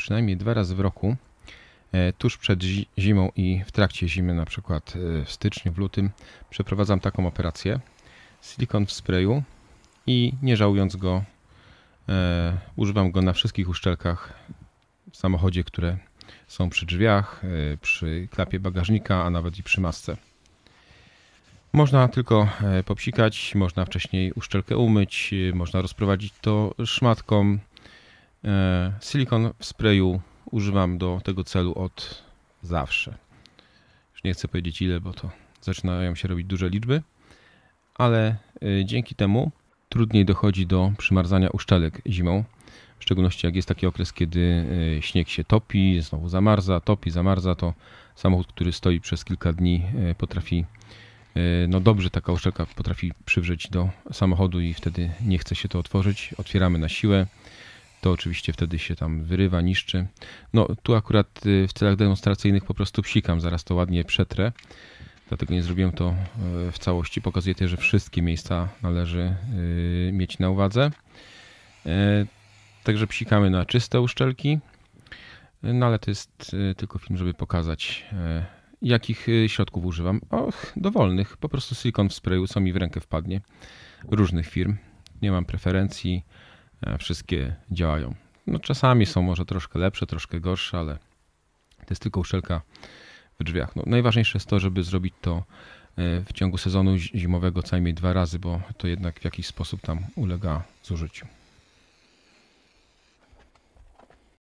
przynajmniej dwa razy w roku, e, tuż przed zimą i w trakcie zimy, na przykład e, w styczniu, w lutym, przeprowadzam taką operację. Silikon w sprayu i nie żałując go, e, używam go na wszystkich uszczelkach w samochodzie, które są przy drzwiach, przy klapie bagażnika, a nawet i przy masce. Można tylko popsikać, można wcześniej uszczelkę umyć, można rozprowadzić to szmatką, E, silikon w sprayu używam do tego celu od zawsze. Już nie chcę powiedzieć ile, bo to zaczynają się robić duże liczby, ale e, dzięki temu trudniej dochodzi do przymarzania uszczelek zimą. W szczególności jak jest taki okres, kiedy e, śnieg się topi, znowu zamarza, topi, zamarza, to samochód, który stoi przez kilka dni potrafi, no dobrze taka uszczelka potrafi przywrzeć do samochodu i wtedy nie chce się to otworzyć. Otwieramy na siłę, to oczywiście wtedy się tam wyrywa, niszczy. No tu akurat y, w celach demonstracyjnych po prostu psikam, zaraz to ładnie przetrę. Dlatego nie zrobiłem to y, w całości. Pokazuję też, że wszystkie miejsca należy y, mieć na uwadze. E, także psikamy na czyste uszczelki. No ale to jest tylko film, żeby pokazać e, jakich środków używam. Och, dowolnych. Po prostu silikon w sprayu, co mi w rękę wpadnie. Różnych firm. Nie mam preferencji E, wszystkie działają. No czasami są może troszkę lepsze, troszkę gorsze, ale to jest tylko uszczelka w drzwiach. No, najważniejsze jest to, żeby zrobić to e, w ciągu sezonu zimowego co najmniej dwa razy, bo to jednak w jakiś sposób tam ulega zużyciu.